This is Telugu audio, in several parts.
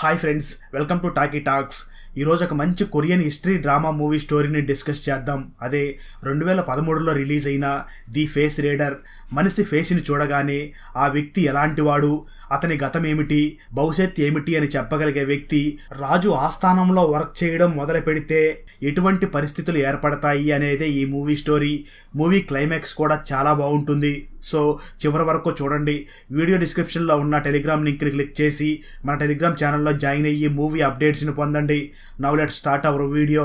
hi friends welcome to Talkie Talks ఈరోజు ఒక మంచి కొరియన్ హిస్టరీ డ్రామా మూవీ స్టోరీని డిస్కస్ చేద్దాం అదే రెండు వేల పదమూడులో రిలీజ్ అయిన ది ఫేస్ రేడర్ మనిషి ఫేస్ని చూడగానే ఆ వ్యక్తి ఎలాంటివాడు అతని గతం ఏమిటి భవిష్యత్ ఏమిటి అని చెప్పగలిగే వ్యక్తి రాజు ఆస్థానంలో వర్క్ చేయడం మొదలు పెడితే ఎటువంటి పరిస్థితులు ఏర్పడతాయి అనేది ఈ మూవీ స్టోరీ మూవీ క్లైమాక్స్ కూడా చాలా బాగుంటుంది సో చివరి వరకు చూడండి వీడియో డిస్క్రిప్షన్లో ఉన్న టెలిగ్రామ్ లింక్ని క్లిక్ చేసి మన టెలిగ్రామ్ ఛానల్లో జాయిన్ అయ్యి మూవీ అప్డేట్స్ని పొందండి now let start our video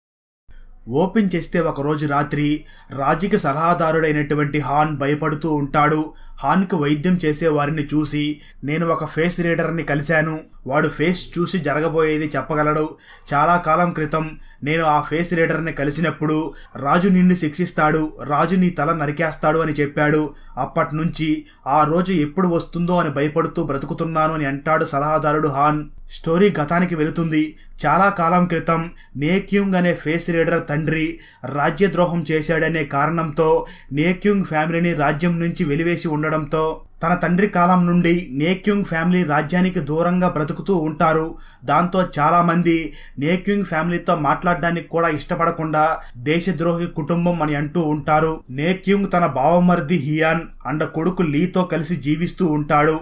open చేస్తే ఒకరోజు రాత్రి రాజుకి సలహాదారుడైనటువంటి హాన్ భయపడుతూ ఉంటాడు హాన్కు వైద్యం చేసేవారిని చూసి నేను ఒక ఫేస్ రీడర్ని కలిశాను వాడు ఫేస్ చూసి జరగబోయేది చెప్పగలడు చాలా కాలం క్రితం నేను ఆ ఫేస్ రీడర్ని కలిసినప్పుడు రాజు నిన్ను శిక్షిస్తాడు రాజు నీ తల నరికేస్తాడు అని చెప్పాడు అప్పటి నుంచి ఆ రోజు ఎప్పుడు వస్తుందో అని భయపడుతూ బ్రతుకుతున్నాను అని అంటాడు సలహాదారుడు హాన్ స్టోరీ గతానికి వెళుతుంది చాలా కాలం క్రితం నేక్యూంగ్ అనే ఫేస్ రీడర్ తండ్రి రాజ్యద్రోహం చేశాడనే కారణంతో నేక్యూంగ్ ఫ్యామిలీని రాజ్యం నుంచి వెలివేసి ఉండడంతో తన తండ్రి కాలం నుండి నేక్యూంగ్ ఫ్యామిలీ రాజ్యానికి దూరంగా బ్రతుకుతూ ఉంటారు దాంతో చాలామంది నేక్యూంగ్ ఫ్యామిలీతో మాట్లాడడానికి కూడా ఇష్టపడకుండా దేశద్రోహి కుటుంబం అని అంటూ ఉంటారు నేక్యూంగ్ తన బావమరిది హియాన్ అండ్ కొడుకు లీతో కలిసి జీవిస్తూ ఉంటాడు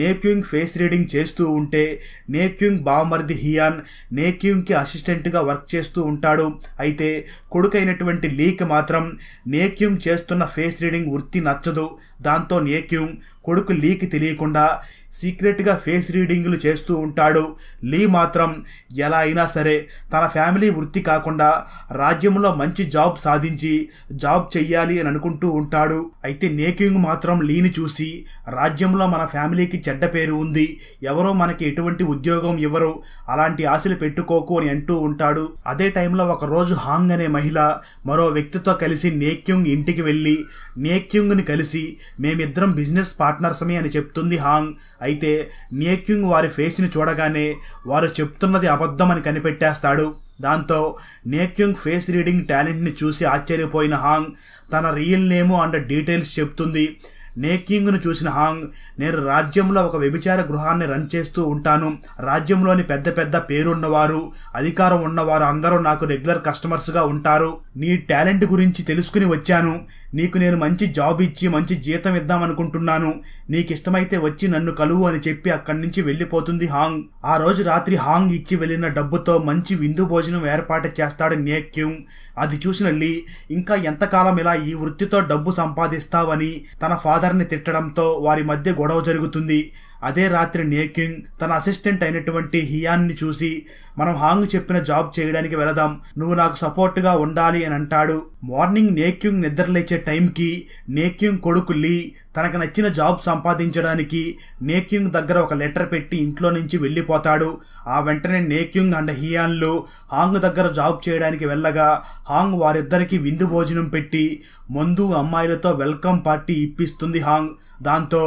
నేక్యూంగ్ ఫేస్ రీడింగ్ చేస్తూ ఉంటే నేక్యూంగ్ బామర్ది హియాన్ నేక్యూంగ్కి అసిస్టెంట్గా వర్క్ చేస్తూ ఉంటాడు అయితే కొడుకైనటువంటి లీక్ మాత్రం నేక్యూంగ్ చేస్తున్న ఫేస్ రీడింగ్ వృత్తి నచ్చదు దాంతో నేక్యూంగ్ కొడుకు లీక్ తెలియకుండా సీక్రెట్గా ఫేస్ రీడింగ్లు చేస్తూ ఉంటాడు లీ మాత్రం ఎలా అయినా సరే తన ఫ్యామిలీ వృత్తి కాకుండా రాజ్యంలో మంచి జాబ్ సాధించి జాబ్ చెయ్యాలి అని అనుకుంటూ ఉంటాడు అయితే నేకింగ్ మాత్రం లీని చూసి రాజ్యంలో మన ఫ్యామిలీకి చెడ్డ పేరు ఉంది ఎవరో మనకి ఎటువంటి ఉద్యోగం ఇవ్వరు అలాంటి ఆశలు పెట్టుకోకు అని అంటూ ఉంటాడు అదే టైంలో ఒక రోజు హాంగ్ అనే మహిళ మరో వ్యక్తితో కలిసి నేక్యుంగ్ ఇంటికి వెళ్ళి నేక్యుంగ్ని కలిసి మేమిద్దరం బిజినెస్ పార్ట్నర్స్మే అని చెప్తుంది హాంగ్ అయితే నియక్యుంగ్ వారి ఫేస్ని చూడగానే వారు చెప్తున్నది అబద్ధమని కనిపెట్టేస్తాడు దాంతో నేక్యుంగ్ ఫేస్ రీడింగ్ టాలెంట్ని చూసి ఆశ్చర్యపోయిన హాంగ్ తన రియల్ నేము అండ్ డీటెయిల్స్ చెప్తుంది నేకింగ్ను చూసిన హాంగ్ నేను రాజ్యంలో ఒక వ్యభిచార గృహాన్ని రన్ చేస్తూ ఉంటాను రాజ్యంలోని పెద్ద పెద్ద పేరున్నవారు అధికారం ఉన్నవారు అందరూ నాకు రెగ్యులర్ కస్టమర్స్గా ఉంటారు నీ టాలెంట్ గురించి తెలుసుకుని వచ్చాను నీకు నేను మంచి జాబ్ ఇచ్చి మంచి జీతం ఇద్దామనుకుంటున్నాను నీకు ఇష్టమైతే వచ్చి నన్ను కలువు అని చెప్పి అక్కడి నుంచి వెళ్ళిపోతుంది హాంగ్ ఆ రోజు రాత్రి హాంగ్ ఇచ్చి వెళ్ళిన డబ్బుతో మంచి విందు భోజనం ఏర్పాటు చేస్తాడు నేక్యం అది చూసిన లీ ఇంకా ఎంతకాలం ఇలా ఈ వృత్తితో డబ్బు సంపాదిస్తావని తన ఫాదర్ని తిట్టడంతో వారి మధ్య గొడవ జరుగుతుంది అదే రాత్రి నేకింగ్ తన అసిస్టెంట్ అయినటువంటి హియాన్ని చూసి మనం హాంగ్ చెప్పిన జాబ్ చేయడానికి వెళదాం నువ్వు నాకు సపోర్ట్గా ఉండాలి అని అంటాడు మార్నింగ్ నేక్యూంగ్ నిద్రలేచే టైంకి నేక్యూంగ్ కొడుకు లీ తనకు నచ్చిన జాబ్ సంపాదించడానికి నేక్యూంగ్ దగ్గర ఒక లెటర్ పెట్టి ఇంట్లో నుంచి వెళ్ళిపోతాడు ఆ వెంటనే నేక్యూంగ్ అండ్ హియాన్లు హాంగ్ దగ్గర జాబ్ చేయడానికి వెళ్ళగా హాంగ్ వారిద్దరికి విందు భోజనం పెట్టి ముందు అమ్మాయిలతో వెల్కమ్ పార్టీ ఇప్పిస్తుంది హాంగ్ దాంతో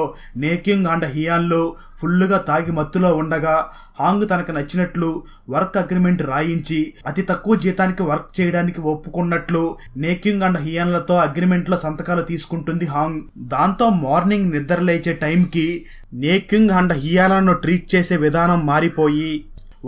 నేక్యూంగ్ అండ్ హియాన్లు ఫుల్లుగా తాగి మత్తులో ఉండగా హాంగ్ తనకు నచ్చినట్లు వర్క్ అగ్రిమెంట్ రాయించి అతి తక్కువ జీతానికి వర్క్ చేయడానికి ఒప్పుకున్నట్లు నేకింగ్ అండ్ హియన్లతో అగ్రిమెంట్లో సంతకాలు తీసుకుంటుంది హాంగ్ దాంతో మార్నింగ్ నిద్రలేచే టైంకి నేకింగ్ అండ్ హియాలను ట్రీట్ చేసే విధానం మారిపోయి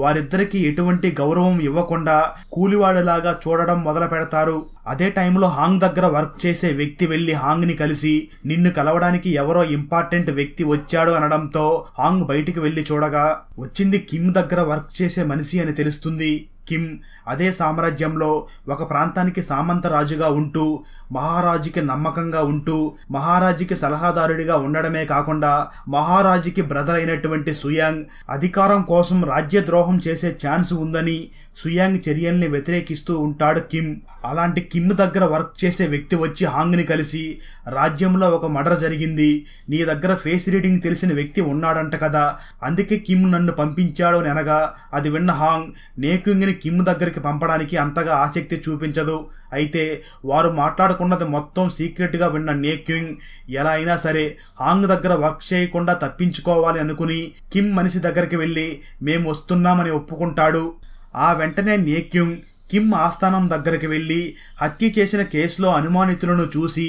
వారిద్దరికీ ఎటువంటి గౌరవం ఇవ్వకుండా కూలివాడిలాగా చూడడం మొదలు పెడతారు అదే టైంలో హాంగ్ దగ్గర వర్క్ చేసే వ్యక్తి వెళ్లి హాంగ్ ని కలిసి నిన్ను కలవడానికి ఎవరో ఇంపార్టెంట్ వ్యక్తి వచ్చాడు అనడంతో హాంగ్ బయటికి వెళ్లి చూడగా వచ్చింది కిమ్ దగ్గర వర్క్ చేసే మనిషి అని తెలుస్తుంది కిమ్ అదే సామ్రాజ్యంలో ఒక ప్రాంతానికి సామంతరాజుగా ఉంటూ మహారాజుకి నమ్మకంగా ఉంటూ మహారాజుకి సలహాదారుడిగా ఉండడమే కాకుండా మహారాజుకి బ్రదర్ అయినటువంటి సుయాంగ్ అధికారం కోసం రాజ్యద్రోహం చేసే ఛాన్స్ ఉందని సుయాంగ్ చర్యల్ని వ్యతిరేకిస్తూ ఉంటాడు కిమ్ అలాంటి కిమ్ దగ్గర వర్క్ చేసే వ్యక్తి వచ్చి హాంగ్ని కలిసి రాజ్యంలో ఒక మర్డర్ జరిగింది నీ దగ్గర ఫేస్ రీడింగ్ తెలిసిన వ్యక్తి ఉన్నాడంట కదా అందుకే కిమ్ నన్ను పంపించాడు అని అనగా అది విన్న హాంగ్ నేకింగ్ని కిమ్ దగ్గరికి పంపడానికి అంతగా ఆసక్తి చూపించదు అయితే వారు మాట్లాడుకున్నది మొత్తం సీక్రెట్గా విన్న నేక్యుంగ్ ఎలా అయినా సరే హాంగ్ దగ్గర వర్క్ చేయకుండా తప్పించుకోవాలి అనుకుని కిమ్ మనిషి దగ్గరికి వెళ్ళి మేము వస్తున్నామని ఒప్పుకుంటాడు ఆ వెంటనే నేక్యుంగ్ కిమ్ ఆస్థానం దగ్గరికి వెళ్ళి హత్య చేసిన కేసులో అనుమానితులను చూసి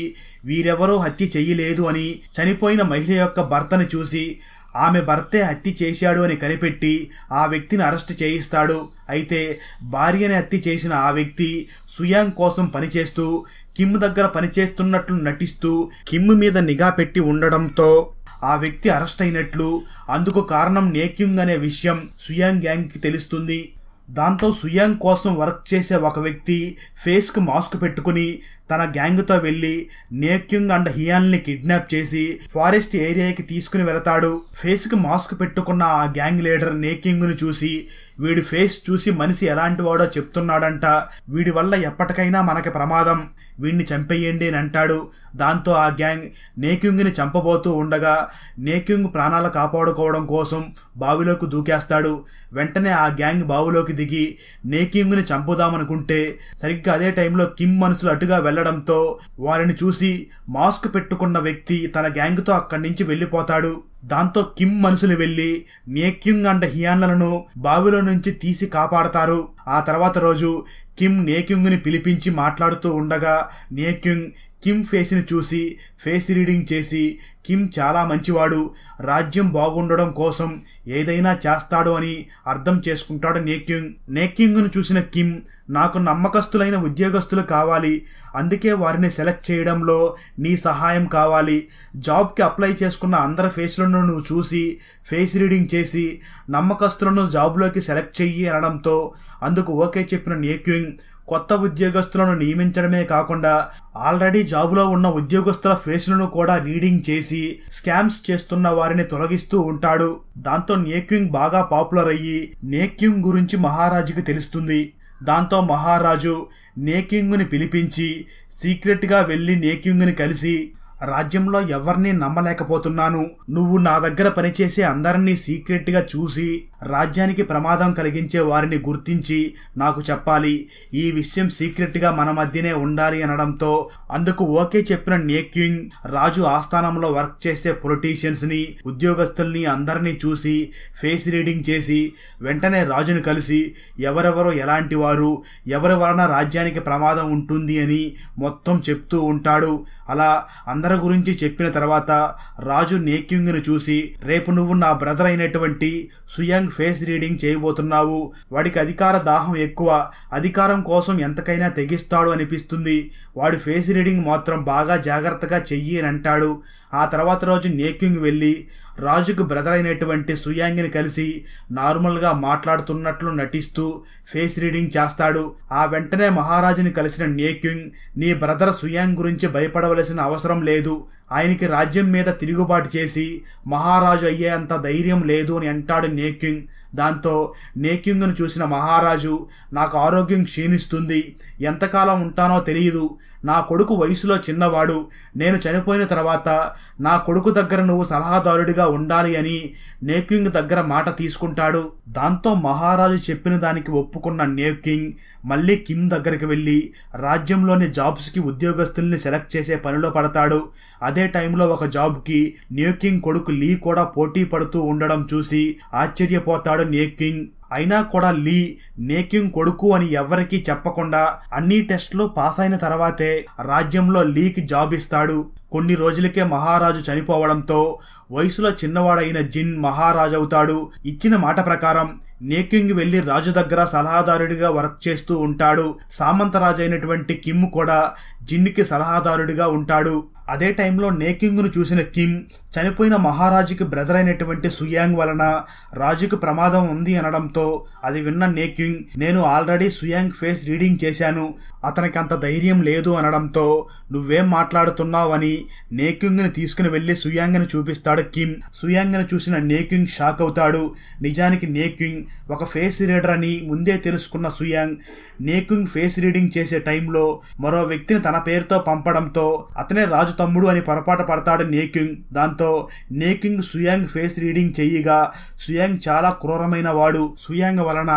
వీరెవరూ హత్య చేయలేదు అని చనిపోయిన మహిళ యొక్క భర్తను చూసి ఆమె భర్తే హత్య చేశాడు అని కనిపెట్టి ఆ వ్యక్తిని అరెస్ట్ చేయిస్తాడు అయితే భార్యని హత్య చేసిన ఆ వ్యక్తి సుయాంగ్ కోసం పనిచేస్తూ కిమ్ దగ్గర పనిచేస్తున్నట్లు నటిస్తూ కిమ్ మీద నిఘా పెట్టి ఉండడంతో ఆ వ్యక్తి అరెస్ట్ అయినట్లు అందుకు కారణం నేక్యుంగ్ అనే విషయం సుయాంగ్ గ్యాంగ్కి తెలుస్తుంది దాంతో సుయాంగ్ కోసం వర్క్ చేసే ఒక వ్యక్తి ఫేస్కి మాస్క్ పెట్టుకుని తన గ్యాంగ్తో వెళ్ళి నేక్యుంగ్ అండ్ హియాన్ని కిడ్నాప్ చేసి ఫారెస్ట్ ఏరియాకి తీసుకుని వెళతాడు ఫేస్కి మాస్క్ పెట్టుకున్న ఆ గ్యాంగ్ లీడర్ నేక్యుంగ్ను చూసి వీడి ఫేస్ చూసి మనిషి ఎలాంటి వాడో చెప్తున్నాడంట వీడి వల్ల ఎప్పటికైనా మనకి ప్రమాదం వీడిని చంపేయండి అని అంటాడు దాంతో ఆ గ్యాంగ్ నేక్యుంగ్ని చంపబోతూ ఉండగా నేక్యుంగ్ ప్రాణాలు కాపాడుకోవడం కోసం బావిలోకి దూకేస్తాడు వెంటనే ఆ గ్యాంగ్ బావిలోకి దిగి నేక్యుంగ్ని చంపుదామనుకుంటే సరిగ్గా అదే టైంలో కిమ్ మనుషులు అటుగా వెళ్లడంతో వారిని చూసి మాస్క్ పెట్టుకున్న వ్యక్తి తన గ్యాంగ్తో అక్కడి నుంచి వెళ్ళిపోతాడు దాంతో కిమ్ మనుషులు వెళ్లి నేక్యుంగ్ అండ్ హియాన్లను బావిలో నుంచి తీసి కాపాడతారు ఆ తర్వాత రోజు కిమ్ నేక్యుంగ్ని పిలిపించి మాట్లాడుతూ ఉండగా నేక్యుంగ్ కిమ్ ఫేస్ని చూసి ఫేస్ రీడింగ్ చేసి కిమ్ చాలా మంచివాడు రాజ్యం బాగుండడం కోసం ఏదైనా చేస్తాడు అని అర్థం చేసుకుంటాడు నేక్యుంగ్ నేక్యుంగ్ను చూసిన కిమ్ నాకు నమ్మకస్తులైన ఉద్యోగస్తులు కావాలి అందుకే వారిని సెలెక్ట్ చేయడంలో నీ సహాయం కావాలి జాబ్కి అప్లై చేసుకున్న అందరి ఫేస్లను నువ్వు చూసి ఫేస్ రీడింగ్ చేసి నమ్మకస్తులను జాబ్లోకి సెలెక్ట్ చెయ్యి అనడంతో అందుకు ఓకే చెప్పిన నేక్యుంగ్ కొత్త ఉద్యోగస్తులను నియమించడమే కాకుండా ఆల్రెడీ జాబులో ఉన్న ఉద్యోగస్తుల ఫేస్లను కూడా రీడింగ్ చేసి స్కామ్స్ చేస్తున్న వారిని తొలగిస్తూ ఉంటాడు దాంతో నేక్యూంగ్ బాగా పాపులర్ అయ్యి నేక్యూంగ్ గురించి మహారాజుకి తెలుస్తుంది దాంతో మహారాజు నేకింగ్ని పిలిపించి సీక్రెట్గా వెళ్ళి నేకింగ్ని కలిసి రాజ్యంలో ఎవరిని నమ్మలేకపోతున్నాను నువ్వు నా దగ్గర పనిచేసే అందరినీ సీక్రెట్గా చూసి రాజ్యానికి ప్రమాదం కలిగించే వారిని గుర్తించి నాకు చెప్పాలి ఈ విషయం సీక్రెట్గా మన మధ్యనే ఉండాలి అనడంతో అందుకు ఓకే చెప్పిన నేక్యూయింగ్ రాజు ఆస్థానంలో వర్క్ చేసే పొలిటీషియన్స్ని ఉద్యోగస్తుల్ని అందరినీ చూసి ఫేస్ రీడింగ్ చేసి వెంటనే రాజును కలిసి ఎవరెవరో ఎలాంటి వారు ఎవరి వలన రాజ్యానికి ప్రమాదం ఉంటుంది అని మొత్తం చెప్తూ ఉంటాడు అలా అందరి గురించి చెప్పిన తర్వాత రాజు నేక్యూంగ్ను చూసి రేపు నువ్వు నా బ్రదర్ అయినటువంటి సుయంగ్ ఫేస్ రీడింగ్ చేయబోతున్నావు వాడికి అధికార దాహం ఎక్కువ అధికారం కోసం ఎంతకైనా తెగిస్తాడు అనిపిస్తుంది వాడు ఫేస్ రీడింగ్ మాత్రం బాగా జాగ్రత్తగా చెయ్యి అని అంటాడు ఆ తర్వాత రోజు నేక్యుంగ్ వెళ్ళి రాజుకు బ్రదర్ అయినటువంటి సుయాంగిని కలిసి నార్మల్గా మాట్లాడుతున్నట్లు నటిస్తూ ఫేస్ రీడింగ్ చేస్తాడు ఆ వెంటనే మహారాజుని కలిసిన నేక్యుంగ్ నీ బ్రదర్ సుయాంగ్ గురించి భయపడవలసిన అవసరం లేదు ఆయనకి రాజ్యం మీద తిరుగుబాటు చేసి మహారాజు అయ్యేంత ధైర్యం లేదు అని అంటాడు నేక్యుంగ్ దాంతో నేక్యుంగ్ను చూసిన మహారాజు నాకు ఆరోగ్యం క్షీణిస్తుంది ఎంతకాలం ఉంటానో తెలియదు నా కొడుకు వయసులో చిన్నవాడు నేను చనిపోయిన తర్వాత నా కొడుకు దగ్గర నువ్వు సలహాదారుడిగా ఉండాలి అని నేకింగ్ దగ్గర మాట తీసుకుంటాడు దాంతో మహారాజు చెప్పిన దానికి ఒప్పుకున్న నేకింగ్ మళ్ళీ కిమ్ దగ్గరికి వెళ్ళి రాజ్యంలోని జాబ్స్కి ఉద్యోగస్తుల్ని సెలెక్ట్ చేసే పనిలో పడతాడు అదే టైంలో ఒక జాబ్కి నేకింగ్ కొడుకు లీ కూడా పోటీ పడుతూ ఉండడం చూసి ఆశ్చర్యపోతాడు నేకింగ్ అయినా కూడా లీ నేకింగ్ కొడుకు అని ఎవ్వరికీ చెప్పకుండా అన్ని టెస్టులు పాస్ అయిన తర్వాతే రాజ్యంలో లీకి జాబ్ ఇస్తాడు కొన్ని రోజులకే మహారాజు చనిపోవడంతో వయసులో చిన్నవాడైన జిన్ మహారాజు అవుతాడు ఇచ్చిన మాట ప్రకారం నేకింగ్ వెళ్లి రాజు దగ్గర సలహాదారుడిగా వర్క్ చేస్తూ ఉంటాడు సామంతరాజు అయినటువంటి కిమ్ కూడా జిన్కి సలహాదారుడిగా ఉంటాడు అదే టైంలో నేకింగ్ను చూసిన కిమ్ చనిపోయిన మహారాజుకి బ్రదర్ అయినటువంటి సుయాంగ్ వలన రాజుకు ప్రమాదం ఉంది అనడంతో అది విన్న నేకింగ్ నేను ఆల్రెడీ సుయాంగ్ ఫేస్ రీడింగ్ చేశాను అతనికి అంత ధైర్యం లేదు అనడంతో నువ్వేం మాట్లాడుతున్నావని నేకింగ్ని తీసుకుని వెళ్ళి సుయాంగ్ని చూపిస్తాడు కిమ్ సుయాంగ్ని చూసిన నేకింగ్ షాక్ అవుతాడు నిజానికి నేకింగ్ ఒక ఫేస్ రీడర్ అని ముందే తెలుసుకున్న సుయాంగ్ నేకింగ్ ఫేస్ రీడింగ్ చేసే టైంలో మరో వ్యక్తిని తన పేరుతో పంపడంతో అతనే రాజు తమ్ముడు అని పొరపాటు పడతాడు నేకింగ్ దాంతో నేకింగ్ సుయాంగ్ ఫేస్ రీడింగ్ చేయగా సుయాంగ్ చాలా క్రూరమైన వాడు సుయాంగ్ వలన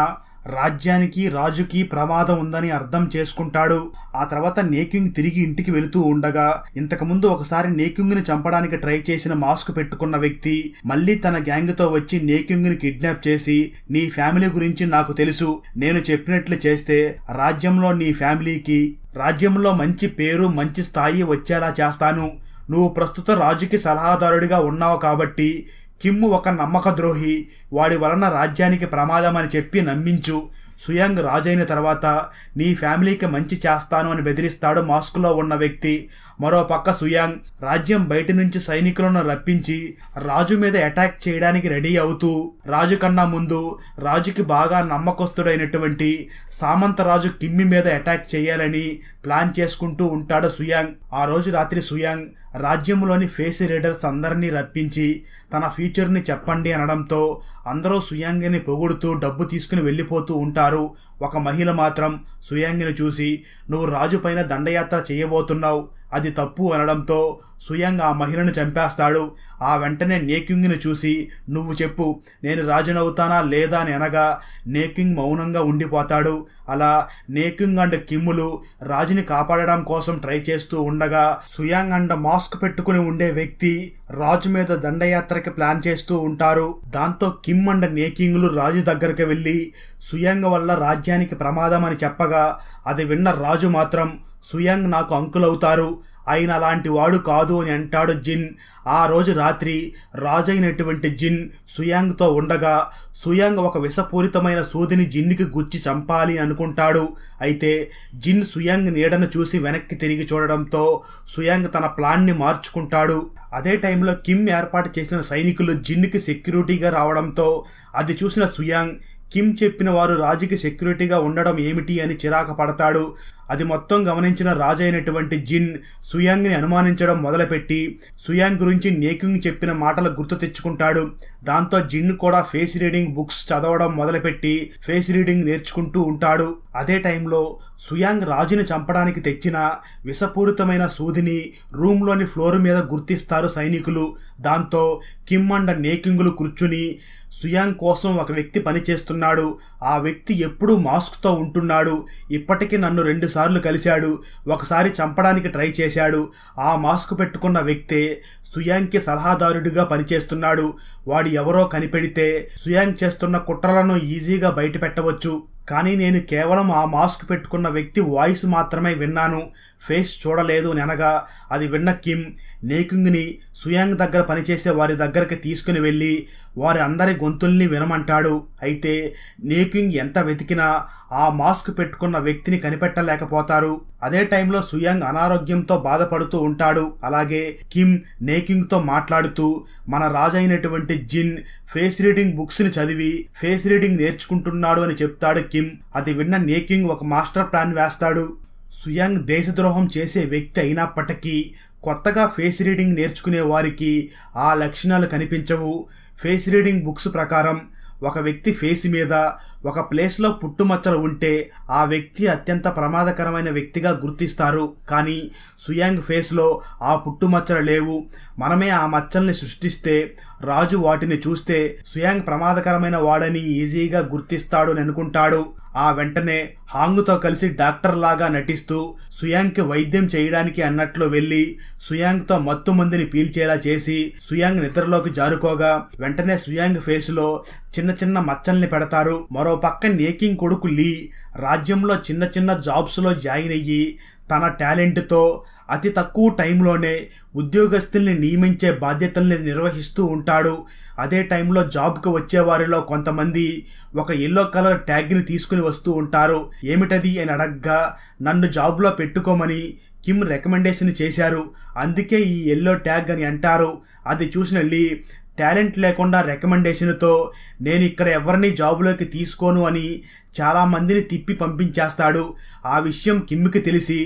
రాజ్యానికి రాజుకి ప్రమాదం ఉందని అర్థం చేసుకుంటాడు ఆ తర్వాత నేక్యుంగ్ తిరిగి ఇంటికి వెళుతూ ఉండగా ఇంతకుముందు ఒకసారి నేక్యుంగ్ ని చంపడానికి ట్రై చేసిన మాస్క్ పెట్టుకున్న వ్యక్తి మళ్ళీ తన గ్యాంగ్ తో వచ్చి నేక్యుంగ్ ని కిడ్నాప్ చేసి నీ ఫ్యామిలీ గురించి నాకు తెలుసు నేను చెప్పినట్లు చేస్తే రాజ్యంలో నీ ఫ్యామిలీకి రాజ్యంలో మంచి పేరు మంచి స్థాయి వచ్చేలా చేస్తాను నువ్వు ప్రస్తుత రాజుకి సలహాదారుడిగా ఉన్నావు కాబట్టి కిమ్ము ఒక నమ్మక ద్రోహి వాడి వలన రాజ్యానికి ప్రమాదం అని చెప్పి నమ్మించు సుయాంగ్ రాజైన తర్వాత నీ ఫ్యామిలీకి మంచి చేస్తాను అని బెదిరిస్తాడు మాస్కులో ఉన్న వ్యక్తి మరోపక్క సుయాంగ్ రాజ్యం బయట నుంచి సైనికులను రప్పించి రాజు మీద అటాక్ చేయడానికి రెడీ అవుతూ రాజు కన్నా ముందు రాజుకి బాగా నమ్మకస్తుడైనటువంటి సామంతరాజు కిమ్మి మీద అటాక్ చేయాలని ప్లాన్ చేసుకుంటూ ఉంటాడు సుయాంగ్ ఆ రోజు రాత్రి సుయాంగ్ రాజ్యంలోని ఫేస్ రీడర్స్ అందరినీ రప్పించి తన ఫ్యూచర్ని చెప్పండి అనడంతో అందరూ సుయాంగిని పొగుడుతూ డబ్బు తీసుకుని వెళ్ళిపోతూ ఉంటారు ఒక మహిళ మాత్రం సుయాంగిని చూసి నువ్వు రాజు పైన దండయాత్ర చేయబోతున్నావు అది తప్పు అనడంతో సుయంగ్ ఆ మహిళను చంపేస్తాడు ఆ వెంటనే నేకింగ్ని చూసి నువ్వు చెప్పు నేను రాజునవుతానా లేదా అని అనగా నేకింగ్ మౌనంగా ఉండిపోతాడు అలా నేకింగ్ అండ్ కిమ్ములు రాజుని కాపాడడం కోసం ట్రై చేస్తూ ఉండగా సుయాంగ్ అండ్ మాస్క్ పెట్టుకుని ఉండే వ్యక్తి రాజు మీద దండయాత్రకి ప్లాన్ చేస్తూ ఉంటారు దాంతో కిమ్ అండ్ నేకింగ్లు రాజు దగ్గరికి వెళ్ళి సుయాంగ్ వల్ల రాజ్యానికి ప్రమాదం అని చెప్పగా అది విన్న రాజు మాత్రం సుయంగ్ నాకు అంకులవుతారు ఆయన అలాంటి వాడు కాదు అని అంటాడు జిన్ ఆ రోజు రాత్రి రాజైనటువంటి జిన్ సుయాంగ్తో ఉండగా సుయాంగ్ ఒక విషపూరితమైన సూదిని జిన్కి గుచ్చి చంపాలి అనుకుంటాడు అయితే జిన్ సుయాంగ్ నీడను చూసి వెనక్కి తిరిగి చూడడంతో సుయాంగ్ తన ప్లాన్ని మార్చుకుంటాడు అదే టైంలో కిమ్ ఏర్పాటు చేసిన సైనికులు జిన్కి సెక్యూరిటీగా రావడంతో అది చూసిన సుయాంగ్ కిమ్ చెప్పిన వారు రాజుకి సెక్యూరిటీగా ఉండడం ఏమిటి అని చిరాకు పడతాడు అది మొత్తం గమనించిన రాజైనటువంటి జిన్ సుయాంగ్ని అనుమానించడం మొదలుపెట్టి సుయాంగ్ గురించి నేకింగ్ చెప్పిన మాటలు గుర్తు తెచ్చుకుంటాడు దాంతో జిన్ కూడా ఫేస్ రీడింగ్ బుక్స్ చదవడం మొదలుపెట్టి ఫేస్ రీడింగ్ నేర్చుకుంటూ ఉంటాడు అదే టైంలో సుయాంగ్ రాజుని చంపడానికి తెచ్చిన విషపూరితమైన సూదిని రూమ్లోని ఫ్లోర్ మీద గుర్తిస్తారు సైనికులు దాంతో కిమ్ అండ్ నేకింగులు కూర్చుని సుయాంగ్ కోసం ఒక వ్యక్తి పనిచేస్తున్నాడు ఆ వ్యక్తి ఎప్పుడూ మాస్క్తో ఉంటున్నాడు ఇప్పటికీ నన్ను రెండుసార్లు సార్లు కలిశాడు ఒకసారి చంపడానికి ట్రై చేశాడు ఆ మాస్క్ పెట్టుకున్న వ్యక్తే సుయాంగ్కి సలహాదారుడిగా పనిచేస్తున్నాడు వాడు ఎవరో కనిపెడితే సుయాంగ్ చేస్తున్న కుట్రలను ఈజీగా బయట పెట్టవచ్చు కానీ నేను కేవలం ఆ మాస్క్ పెట్టుకున్న వ్యక్తి వాయిస్ మాత్రమే విన్నాను ఫేస్ చూడలేదు నెనగా అది విన్న కిమ్ నేకింగ్ని సుయాంగ్ దగ్గర పనిచేసే వారి దగ్గరికి తీసుకుని వెళ్ళి వారి అందరి గొంతుల్ని వినమంటాడు అయితే నేకింగ్ ఎంత వెతికినా ఆ మాస్క్ పెట్టుకున్న వ్యక్తిని కనిపెట్టలేకపోతారు అదే టైంలో సుయాంగ్ అనారోగ్యంతో బాధపడుతూ ఉంటాడు అలాగే కిమ్ నేకింగ్తో మాట్లాడుతూ మన రాజైనటువంటి జిన్ ఫేస్ రీడింగ్ బుక్స్ని చదివి ఫేస్ రీడింగ్ నేర్చుకుంటున్నాడు అని చెప్తాడు కిమ్ అది విన్న నేకింగ్ ఒక మాస్టర్ ప్లాన్ వేస్తాడు సుయాంగ్ దేశద్రోహం చేసే వ్యక్తి అయినప్పటికీ కొత్తగా ఫేస్ రీడింగ్ నేర్చుకునే వారికి ఆ లక్షణాలు కనిపించవు ఫేస్ రీడింగ్ బుక్స్ ప్రకారం ఒక వ్యక్తి ఫేస్ మీద ఒక ప్లేస్లో పుట్టుమచ్చలు ఉంటే ఆ వ్యక్తి అత్యంత ప్రమాదకరమైన వ్యక్తిగా గుర్తిస్తారు కానీ సుయాంగ్ ఫేస్లో ఆ పుట్టుమచ్చలు లేవు మనమే ఆ మచ్చల్ని సృష్టిస్తే రాజు వాటిని చూస్తే సుయాంగ్ ప్రమాదకరమైన వాడని ఈజీగా గుర్తిస్తాడు అనుకుంటాడు ఆ వెంటనే హాంగ్తో కలిసి డాక్టర్ లాగా నటిస్తూ సుయాంగ్కి వైద్యం చేయడానికి అన్నట్లు వెళ్లి సుయాంగ్తో మత్తు మందిని పీల్చేలా చేసి సుయాంగ్ నిద్రలోకి జారుకోగా వెంటనే సుయాంగ్ ఫేస్లో చిన్న చిన్న మచ్చల్ని పెడతారు మరో పక్క నేకింగ్ కొడుకు లీ రాజ్యంలో చిన్న చిన్న జాబ్స్లో జాయిన్ అయ్యి తన టాలెంట్తో అతి తక్కువ టైంలోనే ఉద్యోగస్తుల్ని నియమించే బాధ్యతల్ని నిర్వహిస్తూ ఉంటాడు అదే టైంలో జాబ్కి వచ్చేవారిలో కొంతమంది ఒక ఎల్లో కలర్ ట్యాగ్ని తీసుకుని వస్తూ ఉంటారు ఏమిటది అని అడగ్గా నన్ను జాబ్లో పెట్టుకోమని కిమ్ రికమెండేషన్ చేశారు అందుకే ఈ ఎల్లో ట్యాగ్ అని అంటారు అది చూసిన లీ టాలెంట్ లేకుండా రికమెండేషన్తో నేను ఇక్కడ ఎవరిని జాబులోకి తీసుకోను అని చాలామందిని తిప్పి పంపించేస్తాడు ఆ విషయం కిమ్మికి తెలిసి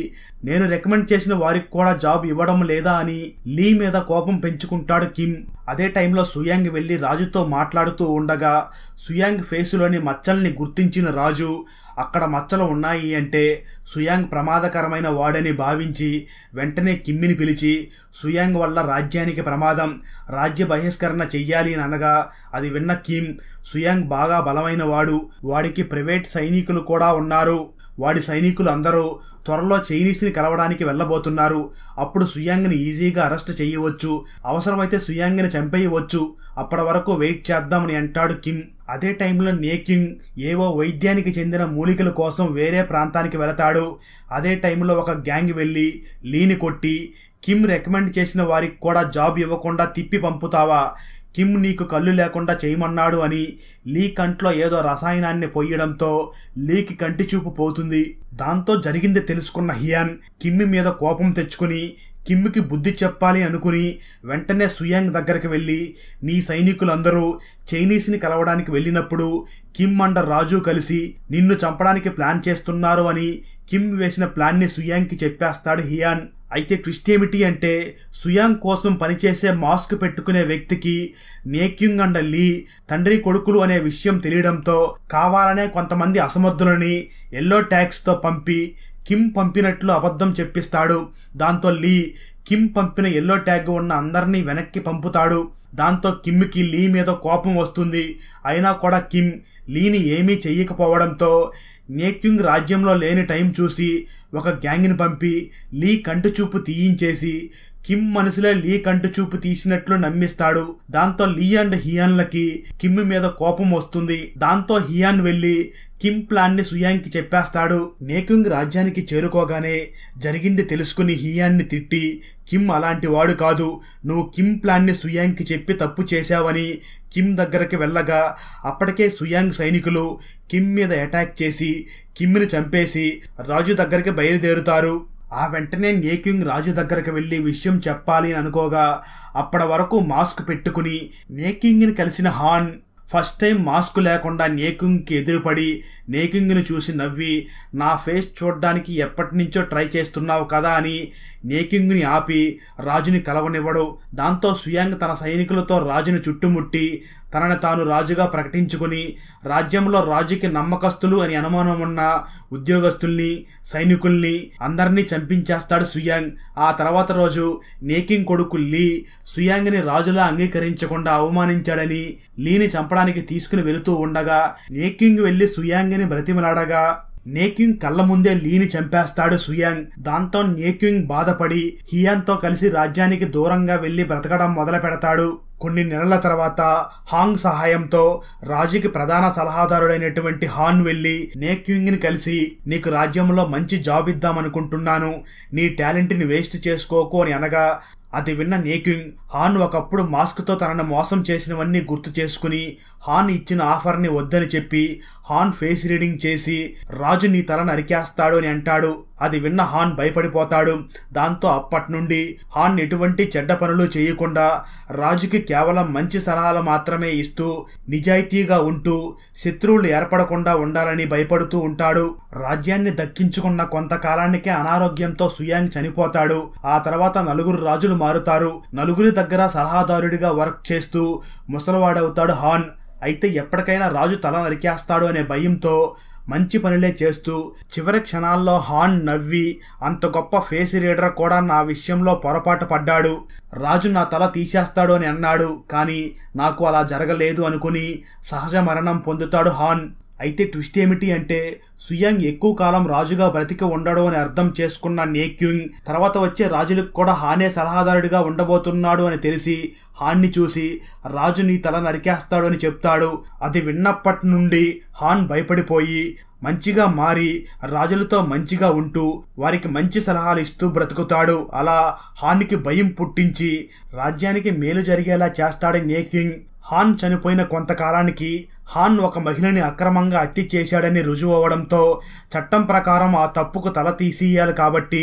నేను రికమెండ్ చేసిన వారికి కూడా జాబ్ ఇవ్వడం లేదా అని లీ మీద కోపం పెంచుకుంటాడు కిమ్ అదే టైంలో సుయాంగ్ వెళ్ళి రాజుతో మాట్లాడుతూ ఉండగా సుయాంగ్ ఫేసులోని మచ్చల్ని గుర్తించిన రాజు అక్కడ మచ్చలు ఉన్నాయి అంటే సుయాంగ్ ప్రమాదకరమైన వాడని భావించి వెంటనే కిమ్మిని పిలిచి సుయాంగ్ వల్ల రాజ్యానికి ప్రమాదం రాజ్య బహిష్కరణ చెయ్యాలి అని అనగా అది విన్న కిమ్ సుయాంగ్ బాగా బలమైన వాడు వాడికి ప్రైవేట్ సైనికులు కూడా ఉన్నారు వాడి సైనికులు అందరూ త్వరలో చైనీస్ని కలవడానికి వెళ్ళబోతున్నారు అప్పుడు సుయాంగ్ని ఈజీగా అరెస్ట్ చేయవచ్చు అవసరమైతే సుయాంగ్ని చంపేయవచ్చు అప్పటి వరకు వెయిట్ చేద్దామని అంటాడు కిమ్ అదే టైంలో నేకింగ్ ఏవో వైద్యానికి చెందిన మూలికల కోసం వేరే ప్రాంతానికి వెళతాడు అదే టైంలో ఒక గ్యాంగ్ వెళ్ళి లీని కొట్టి కిమ్ రికమెండ్ చేసిన వారికి కూడా జాబ్ ఇవ్వకుండా తిప్పి పంపుతావా కిమ్ నీకు కళ్ళు లేకుండా చేయమన్నాడు అని లీ కంట్లో ఏదో రసాయనాన్ని పోయడంతో లీకి కంటి చూపు పోతుంది దాంతో జరిగింది తెలుసుకున్న హియాన్ కిమ్మి మీద కోపం తెచ్చుకుని కిమ్మికి బుద్ధి చెప్పాలి అనుకుని వెంటనే సుయాంగ్ దగ్గరికి వెళ్ళి నీ సైనికులందరూ చైనీస్ని కలవడానికి వెళ్ళినప్పుడు కిమ్ అండ రాజు కలిసి నిన్ను చంపడానికి ప్లాన్ చేస్తున్నారు అని కిమ్ వేసిన ప్లాన్ని సుయాంగ్కి చెప్పేస్తాడు హియాన్ అయితే ట్విస్ట్ ఏమిటి అంటే సుయాంగ్ కోసం పనిచేసే మాస్క్ పెట్టుకునే వ్యక్తికి నేక్యుంగ్ అండ్ లీ తండ్రి కొడుకులు అనే విషయం తెలియడంతో కావాలనే కొంతమంది అసమర్థులని ఎల్లో ట్యాక్స్తో పంపి కిమ్ పంపినట్లు అబద్ధం చెప్పిస్తాడు దాంతో లీ కిమ్ పంపిన ఎల్లో ట్యాగ్ ఉన్న అందరినీ వెనక్కి పంపుతాడు దాంతో కిమ్కి లీ మీద కోపం వస్తుంది అయినా కూడా కిమ్ లీని ఏమీ చెయ్యకపోవడంతో నేక్యుంగ్ రాజ్యంలో లేని టైం చూసి ఒక గ్యాంగ్ని పంపి లీ కంటి చూపు తీయించేసి కిమ్ మనసులో లీ కంటి చూపు తీసినట్లు నమ్మిస్తాడు దాంతో లీ అండ్ హియాన్లకి కిమ్ మీద కోపం వస్తుంది దాంతో హియాన్ వెళ్ళి కిమ్ ప్లాన్ని సుయాంగ్కి చెప్పేస్తాడు నేకుంగ్ రాజ్యానికి చేరుకోగానే జరిగింది తెలుసుకుని హియాన్ని తిట్టి కిమ్ అలాంటి వాడు కాదు నువ్వు కిమ్ ప్లాన్ని సుయాంగ్కి చెప్పి తప్పు చేశావని కిమ్ దగ్గరకు వెళ్ళగా అప్పటికే సుయాంగ్ సైనికులు కిమ్ మీద అటాక్ చేసి కిమ్ని చంపేసి రాజు దగ్గరికి బయలుదేరుతారు ఆ వెంటనే నేకింగ్ రాజు దగ్గరకు వెళ్ళి విషయం చెప్పాలి అనుకోగా అప్పటి వరకు మాస్క్ పెట్టుకుని నేకింగ్ని కలిసిన హాన్ ఫస్ట్ టైం మాస్క్ లేకుండా నేకింగ్కి ఎదురుపడి నేకింగ్ని చూసి నవ్వి నా ఫేస్ చూడడానికి ఎప్పటి నుంచో ట్రై చేస్తున్నావు కదా అని నేకింగ్ని ఆపి రాజుని కలవనివ్వడు దాంతో సుయాంగ్ తన సైనికులతో రాజును చుట్టుముట్టి తనను తాను రాజుగా ప్రకటించుకుని రాజ్యంలో రాజుకి నమ్మకస్తులు అని అనుమానం ఉన్న ఉద్యోగస్తుల్ని సైనికుల్ని అందరినీ చంపించేస్తాడు సుయాంగ్ ఆ తర్వాత రోజు నేకింగ్ కొడుకు లీ సుయాంగ్ని రాజులా అంగీకరించకుండా అవమానించాడని లీని చంపడానికి తీసుకుని వెళుతూ ఉండగా నేకింగ్ వెళ్ళి సుయాంగ్ని బ్రతిమలాడగా నేకింగ్ కళ్ళ ముందే లీని చంపేస్తాడు సుయాంగ్ దాంతో నేకింగ్ బాధపడి హియాన్తో కలిసి రాజ్యానికి దూరంగా వెళ్లి బ్రతకడం మొదలు పెడతాడు కొన్ని నెలల తర్వాత హాంగ్ సహాయంతో రాజుకి ప్రధాన సలహాదారుడైనటువంటి హాన్ వెళ్ళి నేక్యూంగ్ని కలిసి నీకు రాజ్యంలో మంచి జాబ్ ఇద్దామనుకుంటున్నాను నీ టాలెంట్ని వేస్ట్ చేసుకోకు అని అనగా అది విన్న నేక్యుంగ్ హాన్ ఒకప్పుడు మాస్క్తో తనను మోసం చేసినవన్నీ గుర్తు చేసుకుని హాన్ ఇచ్చిన ఆఫర్ని వద్దని చెప్పి హాన్ ఫేస్ రీడింగ్ చేసి రాజు నీ తల నరికేస్తాడు అని అంటాడు అది విన్న హాన్ భయపడిపోతాడు దాంతో అప్పటి నుండి హాన్ ఎటువంటి చెడ్డ పనులు చేయకుండా రాజుకి కేవలం మంచి సలహాలు మాత్రమే ఇస్తూ నిజాయితీగా ఉంటూ శత్రువులు ఏర్పడకుండా ఉండాలని భయపడుతూ ఉంటాడు రాజ్యాన్ని దక్కించుకున్న కొంతకాలానికే అనారోగ్యంతో సుయాంగ్ చనిపోతాడు ఆ తర్వాత నలుగురు రాజులు మారుతారు నలుగురి దగ్గర సలహాదారుడిగా వర్క్ చేస్తూ ముసలవాడవుతాడు హాన్ అయితే ఎప్పటికైనా రాజు తల నరికేస్తాడు అనే భయంతో మంచి పనులే చేస్తూ చివరి క్షణాల్లో హాన్ నవ్వి అంత గొప్ప ఫేస్ రీడర్ కూడా నా విషయంలో పొరపాటు పడ్డాడు రాజు నా తల తీసేస్తాడు అని అన్నాడు కానీ నాకు అలా జరగలేదు అనుకుని సహజ మరణం పొందుతాడు హాన్ అయితే ట్విస్ట్ ఏమిటి అంటే సుయాంగ్ ఎక్కువ కాలం రాజుగా బ్రతికి ఉండడు అని అర్థం చేసుకున్న నేక్యుంగ్ తర్వాత వచ్చే రాజులకు కూడా హానే సలహాదారుడిగా ఉండబోతున్నాడు అని తెలిసి హాన్ని చూసి రాజు నీ తల నరికేస్తాడు అని చెప్తాడు అది విన్నప్పటి నుండి హాన్ భయపడిపోయి మంచిగా మారి రాజులతో మంచిగా ఉంటూ వారికి మంచి సలహాలు ఇస్తూ బ్రతుకుతాడు అలా హాన్కి భయం పుట్టించి రాజ్యానికి మేలు జరిగేలా చేస్తాడు నేక్యుంగ్ హాన్ చనిపోయిన కొంతకాలానికి హాన్ ఒక మహిళని అక్రమంగా హత్య చేశాడని రుజువు అవ్వడంతో చట్టం ప్రకారం ఆ తప్పుకు తల తీసేయాలి కాబట్టి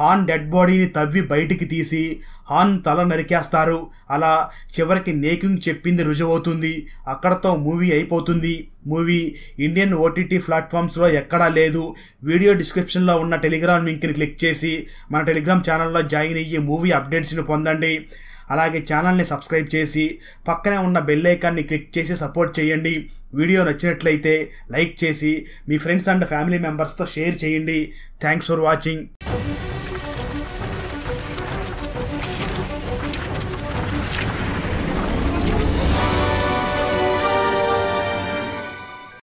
హాన్ డెడ్ బాడీని తవ్వి బయటికి తీసి హాన్ తల నరికేస్తారు అలా చివరికి నేకింగ్ చెప్పింది రుజువవుతుంది అక్కడతో మూవీ అయిపోతుంది మూవీ ఇండియన్ ఓటీటీ ప్లాట్ఫామ్స్లో ఎక్కడా లేదు వీడియో డిస్క్రిప్షన్లో ఉన్న టెలిగ్రామ్ లింక్ని క్లిక్ చేసి మన టెలిగ్రామ్ ఛానల్లో జాయిన్ అయ్యి మూవీ అప్డేట్స్ని పొందండి అలాగే ఛానల్ని సబ్స్క్రైబ్ చేసి పక్కనే ఉన్న బెల్ ఐకాన్ని క్లిక్ చేసి సపోర్ట్ చేయండి వీడియో నచ్చినట్లయితే లైక్ చేసి మీ ఫ్రెండ్స్ అండ్ ఫ్యామిలీ మెంబర్స్తో షేర్ చేయండి థ్యాంక్స్ ఫర్ వాచింగ్